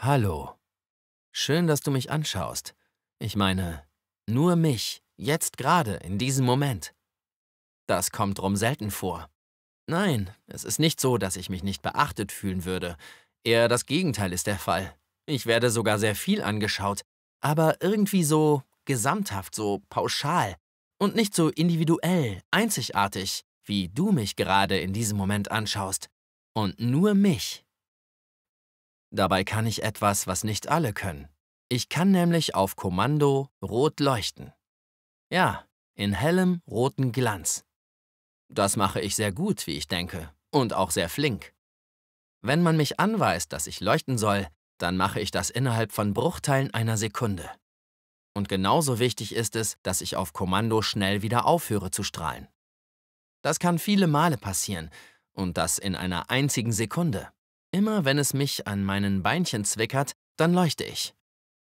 Hallo. Schön, dass du mich anschaust. Ich meine, nur mich, jetzt gerade, in diesem Moment. Das kommt drum selten vor. Nein, es ist nicht so, dass ich mich nicht beachtet fühlen würde. Eher das Gegenteil ist der Fall. Ich werde sogar sehr viel angeschaut, aber irgendwie so gesamthaft, so pauschal und nicht so individuell, einzigartig, wie du mich gerade in diesem Moment anschaust. Und nur mich. Dabei kann ich etwas, was nicht alle können. Ich kann nämlich auf Kommando rot leuchten. Ja, in hellem roten Glanz. Das mache ich sehr gut, wie ich denke, und auch sehr flink. Wenn man mich anweist, dass ich leuchten soll, dann mache ich das innerhalb von Bruchteilen einer Sekunde. Und genauso wichtig ist es, dass ich auf Kommando schnell wieder aufhöre zu strahlen. Das kann viele Male passieren und das in einer einzigen Sekunde. Immer wenn es mich an meinen Beinchen zwickert, dann leuchte ich.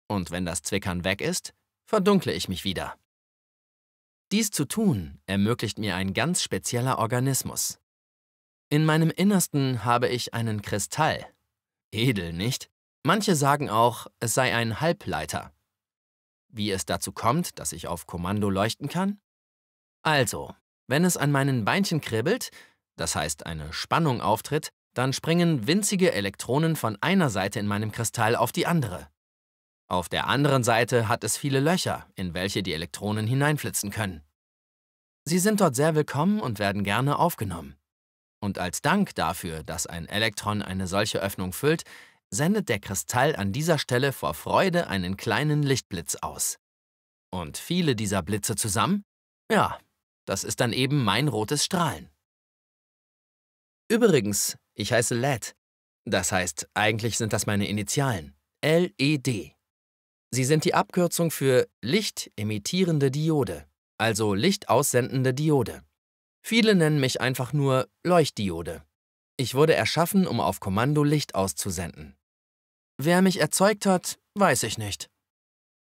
Und wenn das Zwickern weg ist, verdunkle ich mich wieder. Dies zu tun ermöglicht mir ein ganz spezieller Organismus. In meinem Innersten habe ich einen Kristall. Edel, nicht? Manche sagen auch, es sei ein Halbleiter. Wie es dazu kommt, dass ich auf Kommando leuchten kann? Also, wenn es an meinen Beinchen kribbelt, das heißt eine Spannung auftritt, dann springen winzige Elektronen von einer Seite in meinem Kristall auf die andere. Auf der anderen Seite hat es viele Löcher, in welche die Elektronen hineinflitzen können. Sie sind dort sehr willkommen und werden gerne aufgenommen. Und als Dank dafür, dass ein Elektron eine solche Öffnung füllt, sendet der Kristall an dieser Stelle vor Freude einen kleinen Lichtblitz aus. Und viele dieser Blitze zusammen? Ja, das ist dann eben mein rotes Strahlen. Übrigens, ich heiße Led. Das heißt, eigentlich sind das meine Initialen. LED. Sie sind die Abkürzung für lichtemittierende Diode, also lichtaussendende Diode. Viele nennen mich einfach nur Leuchtdiode. Ich wurde erschaffen, um auf Kommando Licht auszusenden. Wer mich erzeugt hat, weiß ich nicht.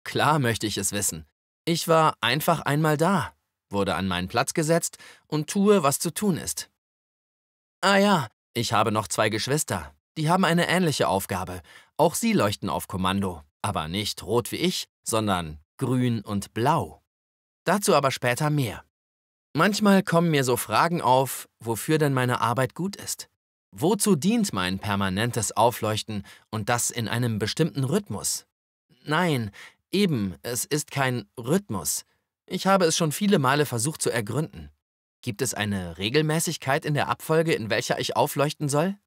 Klar möchte ich es wissen. Ich war einfach einmal da, wurde an meinen Platz gesetzt und tue, was zu tun ist. Ah ja, ich habe noch zwei Geschwister. Die haben eine ähnliche Aufgabe. Auch sie leuchten auf Kommando. Aber nicht rot wie ich, sondern grün und blau. Dazu aber später mehr. Manchmal kommen mir so Fragen auf, wofür denn meine Arbeit gut ist. Wozu dient mein permanentes Aufleuchten und das in einem bestimmten Rhythmus? Nein, eben, es ist kein Rhythmus. Ich habe es schon viele Male versucht zu ergründen. Gibt es eine Regelmäßigkeit in der Abfolge, in welcher ich aufleuchten soll?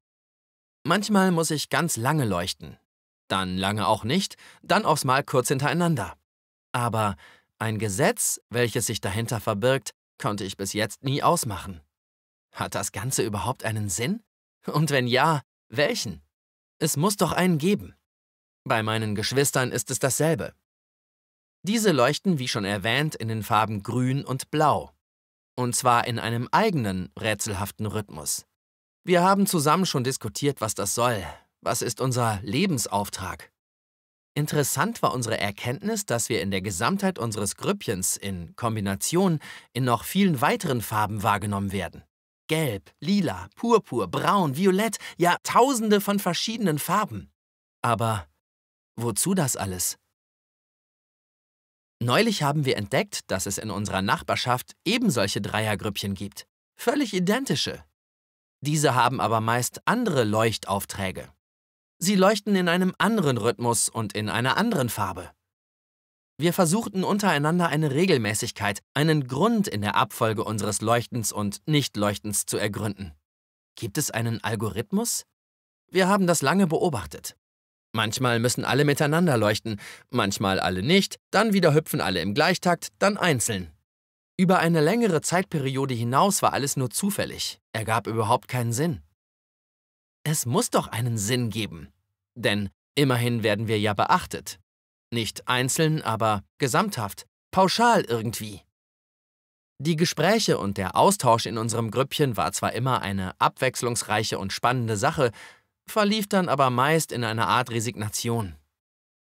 Manchmal muss ich ganz lange leuchten, dann lange auch nicht, dann aufs Mal kurz hintereinander. Aber ein Gesetz, welches sich dahinter verbirgt, konnte ich bis jetzt nie ausmachen. Hat das Ganze überhaupt einen Sinn? Und wenn ja, welchen? Es muss doch einen geben. Bei meinen Geschwistern ist es dasselbe. Diese leuchten, wie schon erwähnt, in den Farben Grün und Blau. Und zwar in einem eigenen, rätselhaften Rhythmus. Wir haben zusammen schon diskutiert, was das soll. Was ist unser Lebensauftrag? Interessant war unsere Erkenntnis, dass wir in der Gesamtheit unseres Grüppchens in Kombination in noch vielen weiteren Farben wahrgenommen werden. Gelb, lila, purpur, braun, violett, ja tausende von verschiedenen Farben. Aber wozu das alles? Neulich haben wir entdeckt, dass es in unserer Nachbarschaft eben solche Dreiergrüppchen gibt. Völlig identische. Diese haben aber meist andere Leuchtaufträge. Sie leuchten in einem anderen Rhythmus und in einer anderen Farbe. Wir versuchten untereinander eine Regelmäßigkeit, einen Grund in der Abfolge unseres Leuchtens und Nichtleuchtens zu ergründen. Gibt es einen Algorithmus? Wir haben das lange beobachtet. Manchmal müssen alle miteinander leuchten, manchmal alle nicht, dann wieder hüpfen alle im Gleichtakt, dann einzeln. Über eine längere Zeitperiode hinaus war alles nur zufällig, er gab überhaupt keinen Sinn. Es muss doch einen Sinn geben, denn immerhin werden wir ja beachtet. Nicht einzeln, aber gesamthaft, pauschal irgendwie. Die Gespräche und der Austausch in unserem Grüppchen war zwar immer eine abwechslungsreiche und spannende Sache, verlief dann aber meist in einer Art Resignation.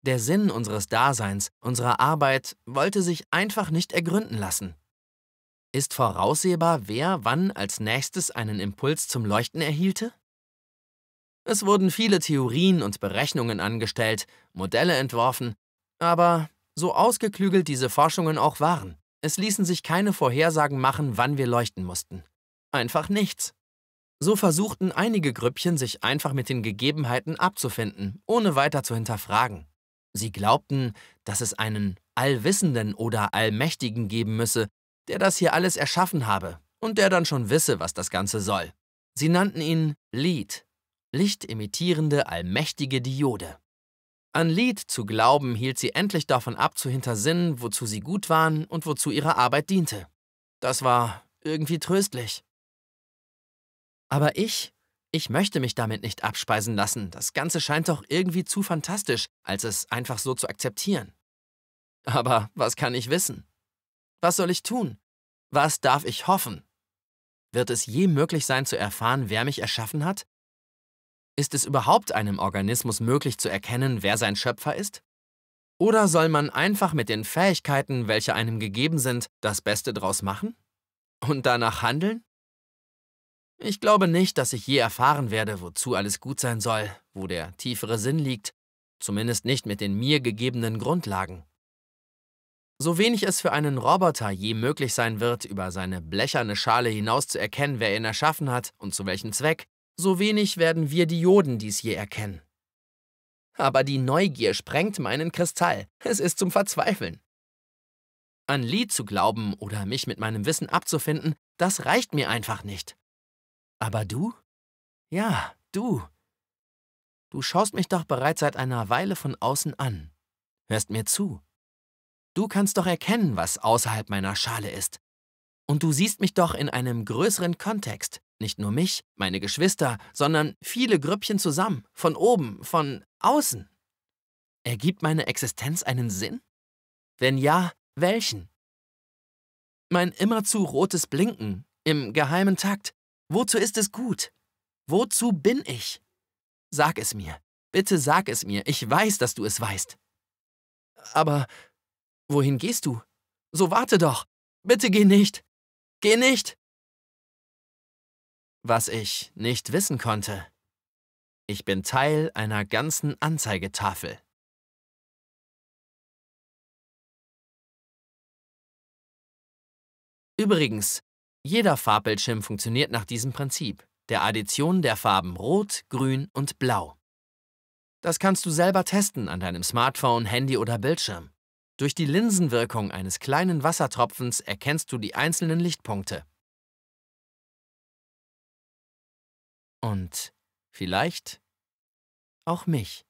Der Sinn unseres Daseins, unserer Arbeit, wollte sich einfach nicht ergründen lassen. Ist voraussehbar, wer wann als nächstes einen Impuls zum Leuchten erhielte? Es wurden viele Theorien und Berechnungen angestellt, Modelle entworfen, aber so ausgeklügelt diese Forschungen auch waren, es ließen sich keine Vorhersagen machen, wann wir leuchten mussten. Einfach nichts. So versuchten einige Grüppchen, sich einfach mit den Gegebenheiten abzufinden, ohne weiter zu hinterfragen. Sie glaubten, dass es einen Allwissenden oder Allmächtigen geben müsse, der das hier alles erschaffen habe und der dann schon wisse, was das Ganze soll. Sie nannten ihn Lied, lichtimitierende allmächtige Diode. An Lied zu glauben hielt sie endlich davon ab, zu hintersinnen, wozu sie gut waren und wozu ihre Arbeit diente. Das war irgendwie tröstlich. Aber ich, ich möchte mich damit nicht abspeisen lassen. Das Ganze scheint doch irgendwie zu fantastisch, als es einfach so zu akzeptieren. Aber was kann ich wissen? Was soll ich tun? Was darf ich hoffen? Wird es je möglich sein zu erfahren, wer mich erschaffen hat? Ist es überhaupt einem Organismus möglich zu erkennen, wer sein Schöpfer ist? Oder soll man einfach mit den Fähigkeiten, welche einem gegeben sind, das Beste draus machen? Und danach handeln? Ich glaube nicht, dass ich je erfahren werde, wozu alles gut sein soll, wo der tiefere Sinn liegt, zumindest nicht mit den mir gegebenen Grundlagen. So wenig es für einen Roboter je möglich sein wird, über seine blecherne Schale hinaus zu erkennen, wer ihn erschaffen hat und zu welchem Zweck, so wenig werden wir Dioden dies je erkennen. Aber die Neugier sprengt meinen Kristall. Es ist zum Verzweifeln. An Lee zu glauben oder mich mit meinem Wissen abzufinden, das reicht mir einfach nicht. Aber du? Ja, du. Du schaust mich doch bereits seit einer Weile von außen an. Hörst mir zu. Du kannst doch erkennen, was außerhalb meiner Schale ist. Und du siehst mich doch in einem größeren Kontext. Nicht nur mich, meine Geschwister, sondern viele Grüppchen zusammen, von oben, von außen. Ergibt meine Existenz einen Sinn? Wenn ja, welchen? Mein immerzu rotes Blinken, im geheimen Takt, Wozu ist es gut? Wozu bin ich? Sag es mir. Bitte sag es mir. Ich weiß, dass du es weißt. Aber wohin gehst du? So warte doch. Bitte geh nicht. Geh nicht. Was ich nicht wissen konnte. Ich bin Teil einer ganzen Anzeigetafel. Übrigens, jeder Farbbildschirm funktioniert nach diesem Prinzip, der Addition der Farben Rot, Grün und Blau. Das kannst du selber testen an deinem Smartphone, Handy oder Bildschirm. Durch die Linsenwirkung eines kleinen Wassertropfens erkennst du die einzelnen Lichtpunkte. Und vielleicht auch mich.